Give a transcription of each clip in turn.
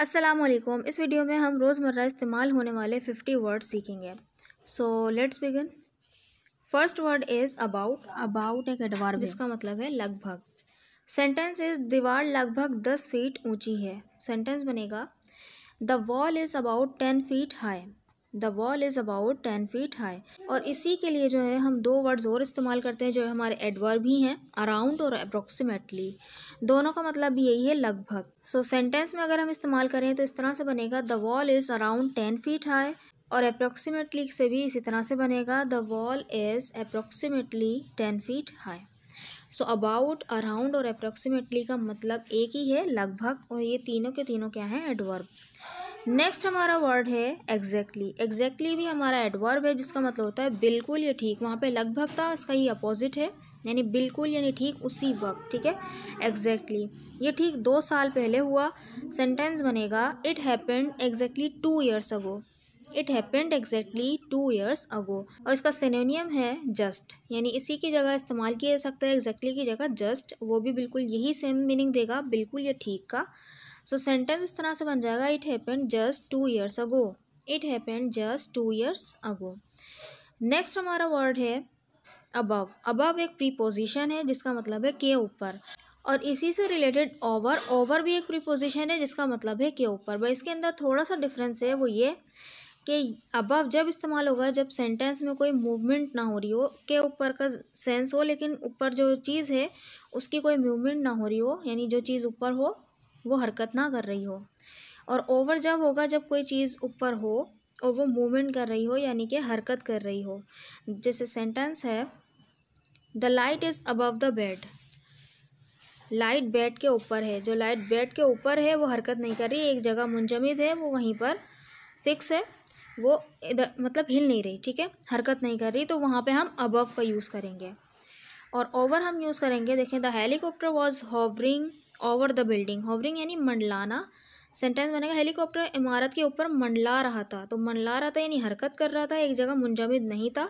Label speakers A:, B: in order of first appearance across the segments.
A: असलम इस वीडियो में हम रोज़मर्रा इस्तेमाल होने वाले फ़िफ्टी वर्ड सीखेंगे so let's begin first word is about about एक एडवार जिसका मतलब है लगभग सेंटेंस इज़ दीवार लगभग दस फीट ऊंची है सेंटेंस बनेगा the wall is about ten feet high the wall is about ten feet high और इसी के लिए जो है हम दो वर्ड्स और इस्तेमाल करते हैं जो हमारे एडवर्ब ही हैं अराउंड और अप्रोक्सीमेटली दोनों का मतलब यही है लगभग सो so, सेंटेंस में अगर हम इस्तेमाल करें तो इस तरह से बनेगा the wall is around ten feet high और अप्रोक्सीमेटली से भी इसी तरह से बनेगा the wall is approximately ten feet high so about around और अप्रोक्सीमेटली का मतलब एक ही है लगभग और ये तीनों के तीनों क्या हैं एडवर्ब नेक्स्ट हमारा वर्ड है एग्जैक्टली exactly. एग्जैक्टली exactly भी हमारा एडवर्ब है जिसका मतलब होता है बिल्कुल या ठीक वहाँ पे लगभग था इसका ही अपोजिट है यानी बिल्कुल यानी ठीक उसी वक्त ठीक है एग्जैक्टली exactly. ये ठीक दो साल पहले हुआ सेंटेंस बनेगा it happened exactly two years ago it happened exactly two years ago और इसका सिनोनियम है जस्ट यानी इसी की जगह इस्तेमाल किया जा सकता है एग्जैक्टली exactly की जगह जस्ट वो भी बिल्कुल यही सेम मीनिंग देगा बिल्कुल या ठीक का सो सेंटेंस इस तरह से बन जाएगा it happened just two years ago it happened just two years ago next हमारा वर्ड है अबव अबव एक प्रीपोजिशन है जिसका मतलब है के ऊपर और इसी से रिलेटेड ओवर ओवर भी एक प्रीपोजिशन है जिसका मतलब है के ऊपर भाई इसके अंदर थोड़ा सा डिफरेंस है वो ये कि अबव जब इस्तेमाल होगा जब सेंटेंस में कोई मूवमेंट ना हो रही हो के ऊपर का सेंस हो लेकिन ऊपर जो चीज़ है उसकी कोई मूवमेंट ना हो रही हो यानी जो चीज़ ऊपर हो वो हरकत ना कर रही हो और ओवर जब होगा जब कोई चीज़ ऊपर हो और वो मूवमेंट कर रही हो यानी कि हरकत कर रही हो जैसे सेंटेंस है the light is above the bed light bed के ऊपर है जो लाइट बेड के ऊपर है वो हरकत नहीं कर रही एक जगह मुंजमद है वो वहीं पर फिक्स है वो इधर मतलब हिल नहीं रही ठीक है हरकत नहीं कर रही तो वहाँ पे हम अबव का यूज़ करेंगे और ओवर हम यूज़ करेंगे देखें the helicopter was hovering over the building hovering यानी मंडलाना सेंटेंस बनेगा हेलीकॉप्टर इमारत के ऊपर मंडला रहा था तो मंडला रहा था यानी हरकत कर रहा था एक जगह मुंजमद नहीं था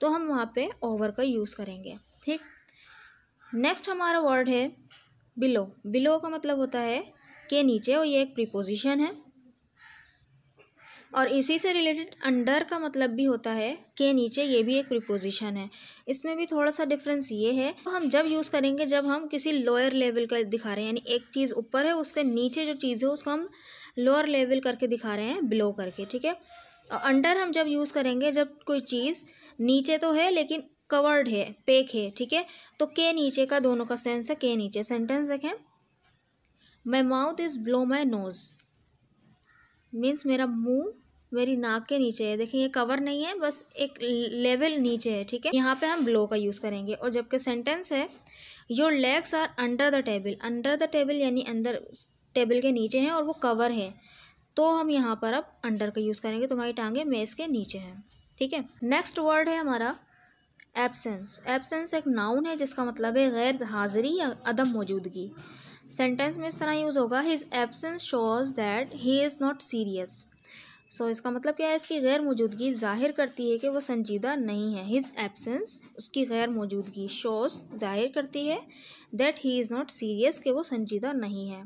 A: तो हम वहाँ पे ओवर का यूज़ करेंगे ठीक नेक्स्ट हमारा वर्ड है बिलो बिलो का मतलब होता है के नीचे और ये एक प्रीपोजिशन है और इसी से रिलेटेड अंडर का मतलब भी होता है के नीचे ये भी एक प्रिपोजिशन है इसमें भी थोड़ा सा डिफरेंस ये है तो हम जब यूज़ करेंगे जब हम किसी लोअर लेवल का दिखा रहे हैं यानी एक चीज़ ऊपर है उसके नीचे जो चीज़ है उसको हम लोअर लेवल करके दिखा रहे हैं बिलो करके ठीक है और अंडर हम जब यूज़ करेंगे जब कोई चीज़ नीचे तो है लेकिन कवर्ड है पेक है ठीक है तो के नीचे का दोनों का सेंस है के नीचे सेंटेंस देखें my mouth is below my nose means मेरा मुंह मेरी नाक के नीचे है देखिए ये कवर नहीं है बस एक लेवल नीचे है ठीक है यहाँ पे हम ब्लो का यूज़ करेंगे और जबकि सेंटेंस है your legs are under the table under the table यानी अंदर टेबल के नीचे हैं और वो कवर है तो हम यहाँ पर अब अंडर का यूज़ करेंगे तुम्हारी टांगे मेज़ के नीचे हैं ठीक है नेक्स्ट वर्ड है हमारा एबसेंस एबसेंस एक नाउन है जिसका मतलब है गैर हाजिरी या अदम मौजूदगी सेंटेंस में इस तरह यूज़ होगा his absence shows that he is not serious so इसका मतलब क्या है इसकी गैर मौजूदगी जाहिर करती है कि वो संजीदा नहीं है हिज एबसेंस उसकी गैर मौजूदगी शोस जाहिर करती है that he is not serious कि वो संजीदा नहीं है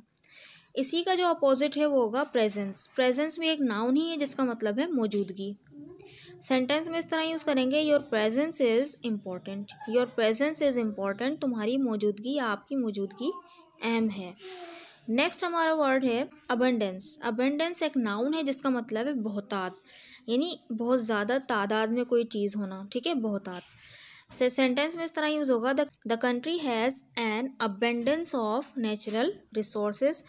A: इसी का जो अपोजिट है वो होगा प्रेजेंस प्रेजेंस में एक नाउन ही है जिसका मतलब है मौजूदगी सेंटेंस में इस तरह यूज़ करेंगे your presence is important your presence is important तुम्हारी मौजूदगी या आपकी मौजूदगी अहम है नेक्स्ट हमारा वर्ड है अबंडेंस अबंडेंस एक नाउन है जिसका मतलब है बहुतात यानी बहुत ज़्यादा तादाद में कोई चीज़ होना ठीक है बहुतात से सेंटेंस में इस तरह यूज़ होगा the the country has an abundance of natural resource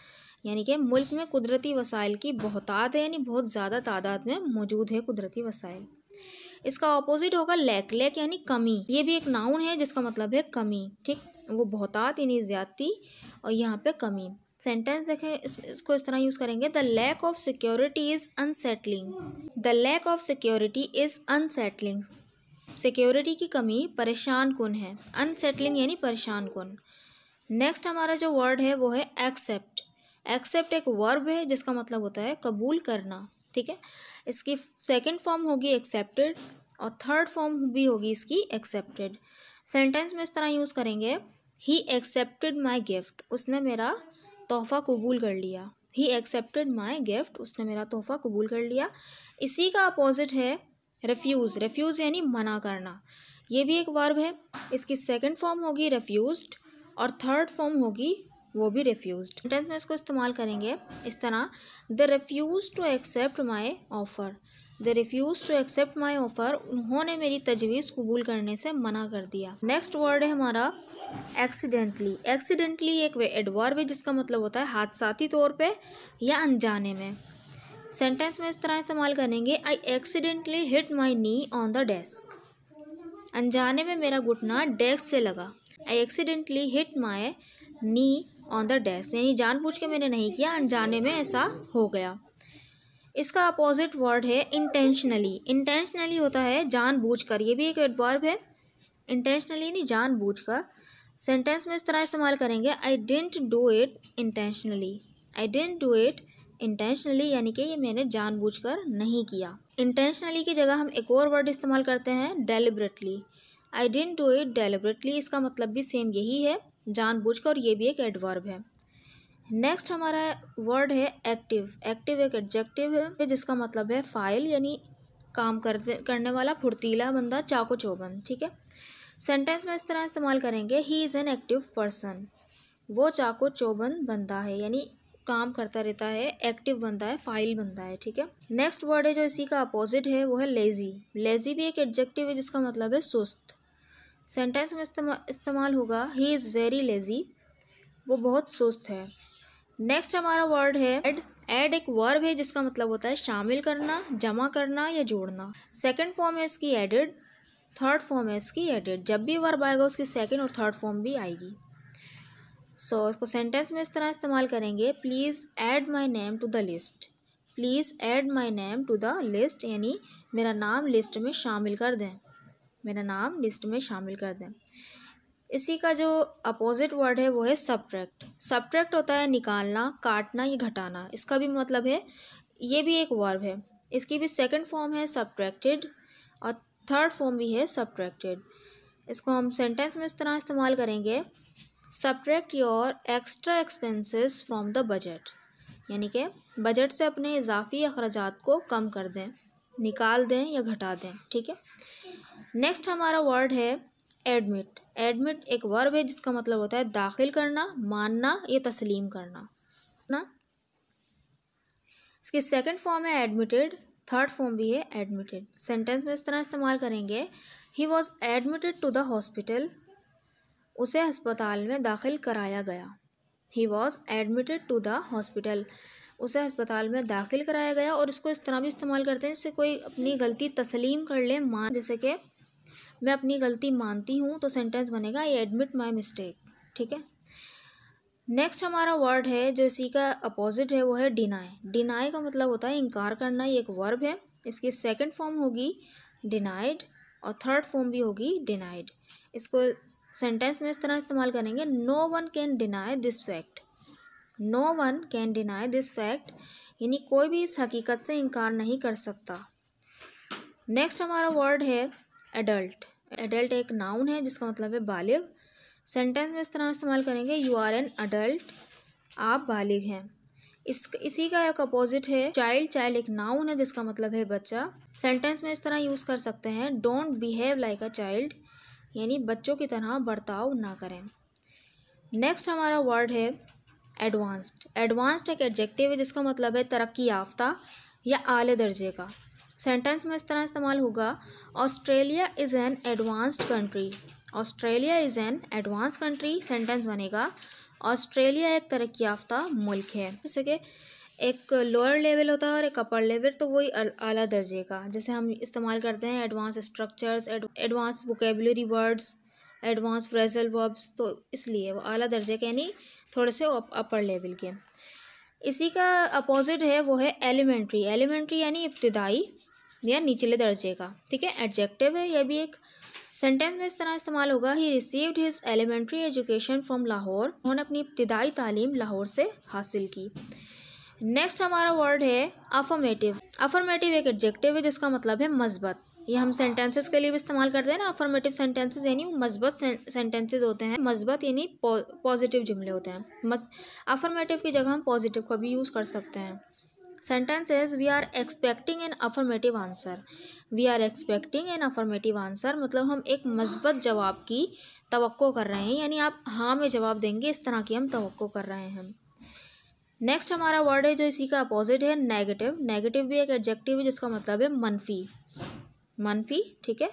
A: यानी कि मुल्क में कुदरती वसाइल की बहुतात है यानी बहुत ज़्यादा तादाद में मौजूद है कुदरती वसाइल इसका ऑपोजिट होगा लैक लैक यानी कमी ये भी एक नाउन है जिसका मतलब है कमी ठीक वो बहुतात यानी ज़्यादती और यहाँ पे कमी सेंटेंस देखें इस, इसको इस तरह यूज़ करेंगे the lack of security is unsettling the lack of security is unsettling security की कमी परेशान कन है अनसेटलिंग यानी परेशान कन नेक्स्ट हमारा जो वर्ड है वो है एक्सेप्ट एक्सेप्ट एक वर्ब है जिसका मतलब होता है कबूल करना ठीक है इसकी सेकेंड फॉर्म होगी एक्सेप्टेड और थर्ड फॉर्म भी होगी इसकी एक्सेप्टेड सेंटेंस में इस तरह यूज़ करेंगे ही एक्सेप्टेड माई गिफ्ट उसने मेरा तोहफ़ा कबूल कर लिया ही एक्सेप्टेड माई गिफ्ट उसने मेरा तोहफ़ा कबूल कर लिया इसी का अपोजिट है रेफ्यूज़ रेफ्यूज़ यानी मना करना ये भी एक वर्ब है इसकी सेकेंड फॉर्म होगी रेफ्यूज और थर्ड फॉर्म होगी वो भी रेफ्यूज टेंथ में इसको इस्तेमाल करेंगे इस तरह the refuse to accept my offer they refuse to accept my offer उन्होंने मेरी तजवीज़ कबूल करने से मना कर दिया नेक्स्ट वर्ड है हमारा एक्सीडेंटली एक्सीडेंटली एक एडवर्ब है जिसका मतलब होता है हादसाती तौर पे या अनजाने में सेंटेंस में इस तरह इस्तेमाल करेंगे I accidentally hit my knee on the desk अनजाने में मेरा घुटना डेस्क से लगा I accidentally hit my knee on the desk यानी पूछ के मैंने नहीं किया अनजाने में ऐसा हो गया इसका अपोजिट वर्ड है इंटेंशनली इंटेंशनली होता है जानबूझकर ये भी एक एडवर्ब है इंटेंशनली नहीं जानबूझकर सेंटेंस में इस तरह इस्तेमाल करेंगे I didn't do it intentionally I didn't do it intentionally यानी कि ये मैंने जानबूझकर नहीं किया इंटेंशनली की जगह हम एक और वर्ड इस्तेमाल करते हैं deliberately I didn't do it deliberately इसका मतलब भी सेम यही है जानबूझकर और ये भी एक एडवर्ब है नेक्स्ट हमारा वर्ड है एक्टिव एक्टिव एक एडजेक्टिव है जिसका मतलब है फाइल यानी काम करते करने वाला फुर्तीला बंदा चाको चौबंद ठीक है सेंटेंस में इस तरह इस्तेमाल करेंगे he is an active person वो चाको चौबंद बंदा है यानी काम करता रहता है एक्टिव बंदा है फाइल बंदा है ठीक है नेक्स्ट वर्ड है जो इसी का अपोजिट है वो है लेज़ी लेज़ी भी एक एडजेक्टिव है जिसका मतलब है सुस्त सेंटेंस में इस्तेमाल होगा ही इज़ वेरी लेज़ी वो बहुत सुस्त है नेक्स्ट हमारा वर्ड है एड एड एक वर्ब है जिसका मतलब होता है शामिल करना जमा करना या जोड़ना सेकेंड फॉर्म है इसकी एडेड थर्ड फॉर्म है इसकी एडेड जब भी वर्ब आएगा उसकी सेकेंड और थर्ड फॉर्म भी आएगी सो so, इसको सेंटेंस में इस तरह इस्तेमाल करेंगे please add my name to the list please add my name to the list यानी मेरा नाम लिस्ट में शामिल कर दें मेरा नाम लिस्ट में शामिल कर दें इसी का जो अपोजिट वर्ड है वो है सब्ट्रैक्ट सब्ट्रैक्ट होता है निकालना काटना या घटाना इसका भी मतलब है ये भी एक वर्ब है इसकी भी सेकंड फॉर्म है सब्ट्रैक्टेड और थर्ड फॉर्म भी है सब्ट्रैक्टेड इसको हम सेंटेंस में इस तरह इस्तेमाल करेंगे subtract your extra expenses from the budget यानी कि बजट से अपने इजाफी अखराज को कम कर दें निकाल दें या घटा दें ठीक है नेक्स्ट हमारा वर्ड है एडमिट एडमिट एक वर्ब है जिसका मतलब होता है दाखिल करना मानना या तस्लीम करना ना इसकी सेकंड फॉर्म है एडमिटेड थर्ड फॉर्म भी है एडमिटेड सेंटेंस में इस तरह इस्तेमाल करेंगे he was admitted to the hospital उसे अस्पताल में दाखिल कराया गया he was admitted to the hospital उसे अस्पताल में दाखिल कराया गया और इसको इस तरह भी इस्तेमाल करते हैं जिससे कोई अपनी गलती तस्लीम कर ले मान जैसे कि मैं अपनी गलती मानती हूँ तो सेंटेंस बनेगा आई एडमिट माई मिस्टेक ठीक है नेक्स्ट हमारा वर्ड है जो इसी का अपोजिट है वो है डिनाई डिनाई का मतलब होता है इनकार करना ये एक वर्ब है इसकी सेकंड फॉर्म होगी डिनाइड और थर्ड फॉर्म भी होगी डिनाइड इसको सेंटेंस में इस तरह इस्तेमाल करेंगे no one can deny this fact no one can deny this fact यानी कोई भी इस हकीकत से इनकार नहीं कर सकता नेक्स्ट हमारा वर्ड है एडल्ट एडल्ट एक नाउन है जिसका मतलब है बालिग सेंटेंस में इस तरह इस्तेमाल करेंगे यू आर एन अडल्ट आप बालिग हैं इस इसी का एक अपोजिट है चाइल्ड चाइल्ड एक नाउन है जिसका मतलब है बच्चा सेंटेंस में इस तरह यूज़ कर सकते हैं don't behave like a child यानी बच्चों की तरह बर्ताव ना करें नेक्स्ट हमारा वर्ड है एडवांस्ड एडवांस्ड एक एडजेक्टिव है जिसका मतलब है तरक्की याफ्ता या आले दर्जे का सेंटेंस में इस तरह इस्तेमाल होगा Australia is an advanced country Australia is an advance country sentence बनेगा ऑस्ट्रेलिया एक तरक्की याफ्ता मुल्क है जैसे कि एक लोअर लेवल होता है और एक अपर लेवल तो वही आला दर्जे का जैसे हम इस्तेमाल करते हैं advance structures advance vocabulary words advance phrasal verbs तो इसलिए वो आला दर्जे के यानी थोड़े से अपर लेवल के इसी का अपोजिट है वो है एलिमेंट्री एलिमेंट्री यानी इब्तदाई या निचले दर्जे का ठीक है एडजेक्टिव है यह भी एक सेंटेंस में इस तरह इस्तेमाल होगा he received his elementary education from Lahore उन्होंने अपनी इब्तदाई तालीम लाहौर से हासिल की नेक्स्ट हमारा वर्ड है अफर्मेटिव अफर्मेटिव एक एडजेक्टिव है जिसका मतलब है मस्बत ये हम सेंटेंसेस के लिए भी इस्तेमाल करते हैं ना अफर्मेटिव सेंटेंसेस यानी मजबूत सेंटेंसेस होते हैं मजबूत यानी पॉजिटिव जुमले होते हैं अफर्मेटिव की जगह हम पॉजिटिव का भी यूज़ कर सकते हैं sentences we are expecting an affirmative answer we are expecting an affirmative answer मतलब हम एक मजबूत जवाब की तो कर रहे हैं यानी आप हाँ में जवाब देंगे इस तरह की हम तो कर रहे हैं नेक्स्ट हमारा वर्ड है जो इसी का अपोजिट है नेगेटिव नेगेटिव भी एक एडजेक्टिव है जिसका मतलब है मनफी मनफी ठीक है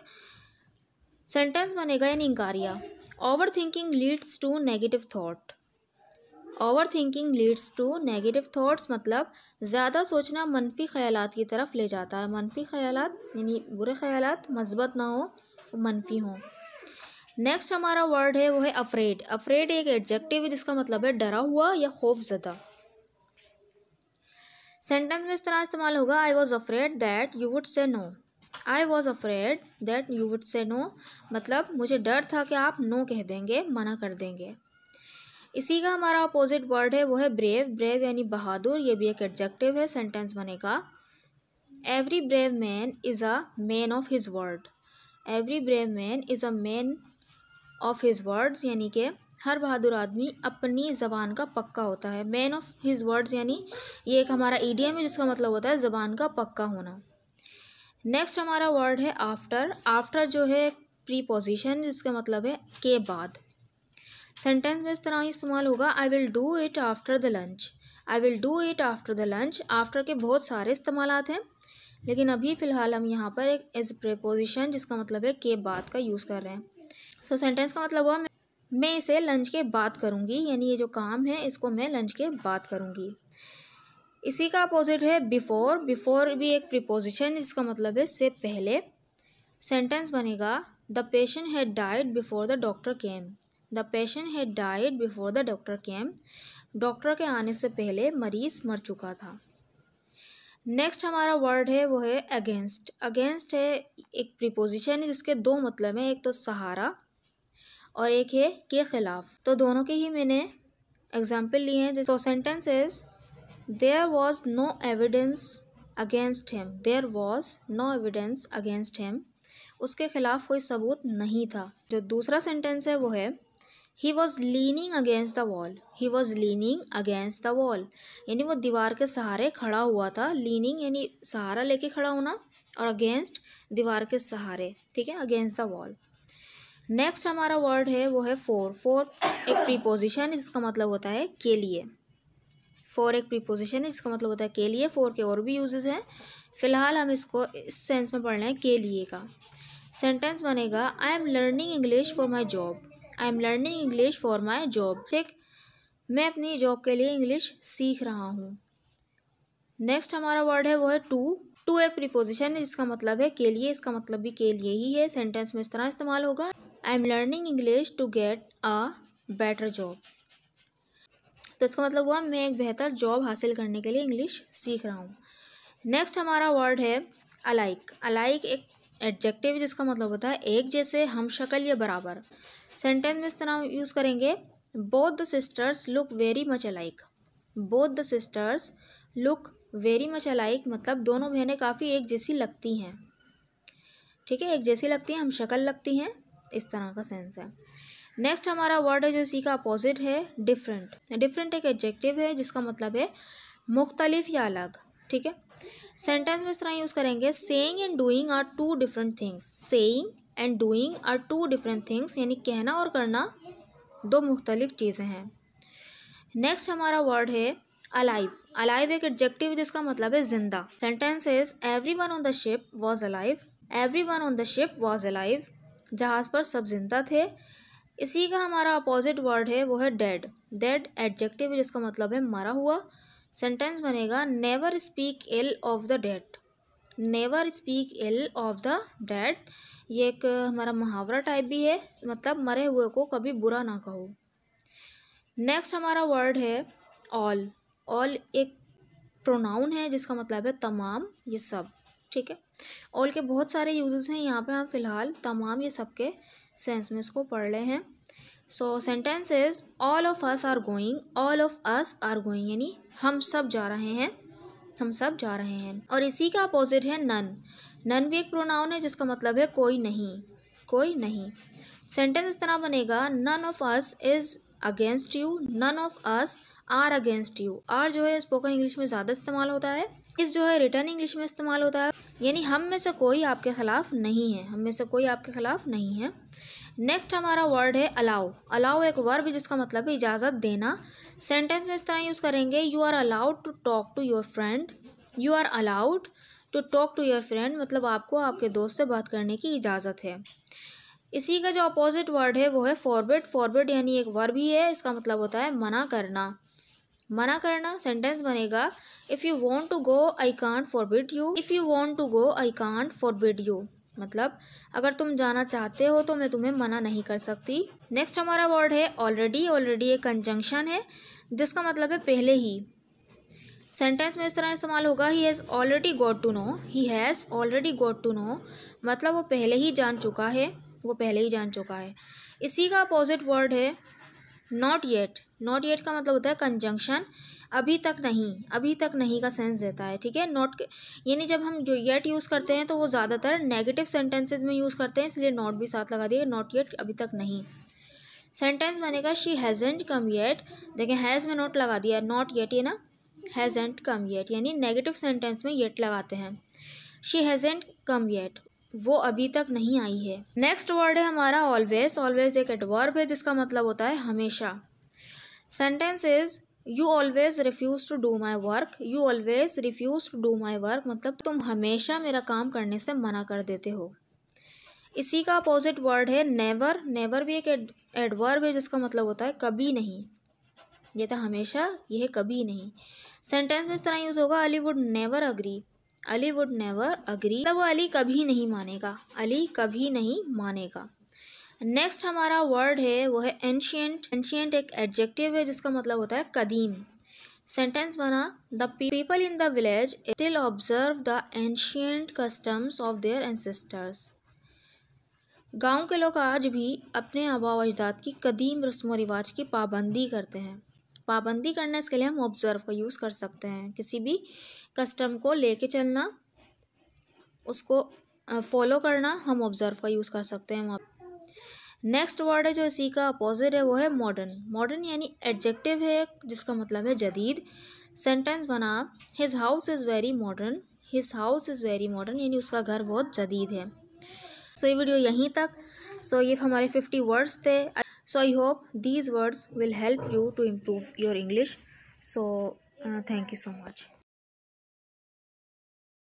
A: सेंटेंस बनेगा यानी इंकारिया overthinking leads to negative thought overthinking leads to negative thoughts मतलब ज़्यादा सोचना मनफी ख्याल की तरफ ले जाता है मनफी ख्याल यानी बुरे ख्याल मस्बत ना हो मनफी हों नेक्स्ट हमारा वर्ड है वो है अफ्रेड अफ्रेड एक एडजेक्टिव है जिसका मतलब है डरा हुआ या खौफ जदा सेंटेंस में इस तरह इस्तेमाल होगा I was afraid that you would say no I was afraid that you would say no मतलब मुझे डर था कि आप नो कह देंगे मना कर देंगे इसी का हमारा अपोजिट वर्ड है वो है ब्रेव ब्रेव यानी बहादुर ये भी एक एडजेक्टिव है सेंटेंस बनेगा every brave man is a man of his word every brave man is a man of his words यानी कि हर बहादुर आदमी अपनी ज़बान का पक्का होता है मैन ऑफ हिज वर्ड्स यानी ये एक हमारा ईडीएम है जिसका मतलब होता है ज़बान का पक्का होना नेक्स्ट हमारा वर्ड है आफ्टर आफ्टर जो है प्रीपोजिशन जिसका मतलब है के बाद सेंटेंस में इस तरह ही इस्तेमाल होगा I will do it after the lunch I will do it after the lunch after के बहुत सारे इस्तेमाल हैं लेकिन अभी फ़िलहाल हम यहाँ पर एक एज प्रेपोजिशन जिसका मतलब है के बाद का यूज़ कर रहे हैं सो so, सेंटेंस का मतलब हुआ मैं इसे लंच के बाद करूँगी यानी ये जो काम है इसको मैं लंच के बाद करूँगी इसी का अपोजिट है बिफोर बिफोर भी एक प्रिपोजिशन इसका मतलब है से पहले सेंटेंस बनेगा the patient had died before the doctor came the patient had died before the doctor came doctor के आने से पहले मरीज मर चुका था नेक्स्ट हमारा वर्ड है वो है अगेंस्ट अगेंस्ट है एक प्रिपोजिशन है जिसके दो मतलब हैं एक तो सहारा और एक है के ख़िलाफ़ तो दोनों के ही मैंने एग्जाम्पल लिए हैं जैसे sentence is there was no evidence against him there was no evidence against him उसके खिलाफ कोई सबूत नहीं था जो दूसरा सेंटेंस है वो है he was leaning against the wall he was leaning against the wall यानी वो दीवार के सहारे खड़ा हुआ था लीनिंग यानी सहारा लेके खड़ा होना और अगेंस्ट दीवार के सहारे ठीक है अगेंस्ट द वॉल नेक्स्ट हमारा वर्ड है वो है फोर फोर एक प्रीपोजिशन इसका मतलब होता है के लिए फोर एक प्रीपोजिशन है इसका मतलब होता है के लिए फोर के और भी यूजेज हैं फिलहाल हम इसको इस सेंस में पढ़ रहे हैं के लिए का सेंटेंस बनेगा I am learning English for my job I am learning English for my job ठीक मैं अपनी जॉब के लिए इंग्लिश सीख रहा हूँ नेक्स्ट हमारा वर्ड है वो है टू टू एक प्रीपोजिशन इसका मतलब है के लिए इसका मतलब भी के लिए ही है सेंटेंस में इस तरह इस्तेमाल होगा I am learning English to get a better job तो इसका मतलब हुआ मैं एक बेहतर जॉब हासिल करने के लिए इंग्लिश सीख रहा हूँ नेक्स्ट हमारा वर्ड है अलाइक अलाइक एक एडजेक्टिव जिसका मतलब होता है एक जैसे हम शक्ल या बराबर सेंटेंस में इस तरह यूज़ करेंगे both the sisters look very much alike both the sisters look very much alike मतलब दोनों बहनें काफ़ी एक जैसी लगती हैं ठीक है एक जैसी लगती हैं हम शक्ल लगती हैं इस तरह का सेंस है नेक्स्ट हमारा वर्ड है जो इसी का अपोजिट है डिफरेंट डिफरेंट एक एडजेक्टिव है जिसका मतलब है मुख्तलिफ या अलग ठीक है सेंटेंस में इस तरह यूज़ करेंगे saying and doing are two different things saying and doing are two different things यानी कहना और करना दो मुख्तलिफ चीज़ें हैं नेक्स्ट हमारा वर्ड है अलाइव अलाइव एक एडजेक्टिव जिसका मतलब है जिंदा sentence is everyone on the ship was alive everyone on the ship was alive जहाज़ पर सब जिंदा थे इसी का हमारा अपोजिट वर्ड है वो है डेड डेड एडजेक्टिव जिसका मतलब है मरा हुआ सेंटेंस बनेगा never speak ill of the dead never speak ill of the dead ये एक हमारा मुहावरा टाइप भी है मतलब मरे हुए को कभी बुरा ना कहो नेक्स्ट हमारा वर्ड है ऑल ऑल एक प्रोनाउन है जिसका मतलब है तमाम ये सब ठीक है ऑल के बहुत सारे यूजेस हैं यहाँ पे हम फिलहाल तमाम ये सब के सेंस में इसको पढ़ रहे हैं so sentence is all of us are going all of us are going यानी हम सब जा रहे हैं हम सब जा रहे हैं और इसी का अपोजिट है नन नन भी एक प्रोनाउन है जिसका मतलब है कोई नहीं कोई नहीं सेंटेंस इस तरह बनेगा none of us is against you none of us are against you are जो है स्पोकन इंग्लिश में ज़्यादा इस्तेमाल होता है इस जो है रिटर्न इंग्लिश में इस्तेमाल होता है यानी हम में से कोई आपके ख़िलाफ़ नहीं है हम में से कोई आपके ख़िलाफ़ नहीं है नेक्स्ट हमारा वर्ड है अलाउ अलाउ एक वर्ब जिसका मतलब है इजाज़त देना सेंटेंस में इस तरह यूज़ करेंगे you are allowed to talk to your friend you are allowed to talk to your friend मतलब आपको आपके दोस्त से बात करने की इजाज़त है इसी का जो अपोजिट वर्ड है वो है फॉरवर्ड फॉरवर्ड यानी एक वर्ब ही है इसका मतलब होता है मना करना मना करना सेंटेंस बनेगा if you want to go I for forbid you if you want to go I for forbid you मतलब अगर तुम जाना चाहते हो तो मैं तुम्हें मना नहीं कर सकती नेक्स्ट हमारा वर्ड है ऑलरेडी ऑलरेडी एक कंजंक्शन है जिसका मतलब है पहले ही सेंटेंस में इस तरह इस्तेमाल होगा he has already got to know he has already got to know मतलब वो पहले ही जान चुका है वो पहले ही जान चुका है इसी का अपोजिट वर्ड है नॉट येट नॉट येट का मतलब होता है कंजंक्शन अभी तक नहीं अभी तक नहीं का सेंस देता है ठीक है नॉट यानी जब हम जो येट यूज़ करते हैं तो वो ज़्यादातर नेगेटिव सेंटेंसेज में यूज़ करते हैं इसलिए नॉट भी साथ लगा दिए नॉट येट अभी तक नहीं सेंटेंस बनेगा शी हैजेंट कम येट देखें हैज़ में नॉट लगा दिया नॉट येट ये ना हैजेंट कम येट यानी नेगेटिव सेंटेंस में येट लगाते हैं शी हैजेंट कम येट वो अभी तक नहीं आई है नेक्स्ट वर्ड है हमारा ऑलवेज ऑलवेज एक एडवर्ब है जिसका मतलब होता है हमेशा sentence is you always refuse to do my work you always refuse to do my work मतलब तुम हमेशा मेरा काम करने से मना कर देते हो इसी का अपोजिट वर्ड है नेवर नेवर भी एक एडवर्ब है जिसका मतलब होता है कभी नहीं ये था तो हमेशा यह कभी नहीं सेंटेंस में इस तरह यूज़ होगा Ali would never agree Ali would never agree मतलब वो अली कभी नहीं मानेगा अली कभी नहीं मानेगा नेक्स्ट हमारा वर्ड है वो है एंशियंट एनशियंट एक एडजेक्टिव है जिसका मतलब होता है कदीम सेंटेंस बना the people in the village still observe the ancient customs of their ancestors गांव के लोग आज भी अपने आबा अजदाद की कदीम रस्म व रिवाज की पाबंदी करते हैं पाबंदी करना इसके लिए हम ऑब्जर्व का यूज़ कर सकते हैं किसी भी कस्टम को लेके चलना उसको फॉलो करना हम ऑब्जर्व का यूज़ कर सकते हैं वहाँ नेक्स्ट वर्ड है जो इसी का अपोजिट है वो है मॉडर्न मॉडर्न यानी एडजेक्टिव है जिसका मतलब है जदीद सेंटेंस बना his house is very modern his house is very modern यानी उसका घर बहुत जदीद है सो so, ये वीडियो यहीं तक सो so, ये हमारे फिफ्टी वर्ड्स थे so i hope these words will help you to improve your english so uh, thank you so much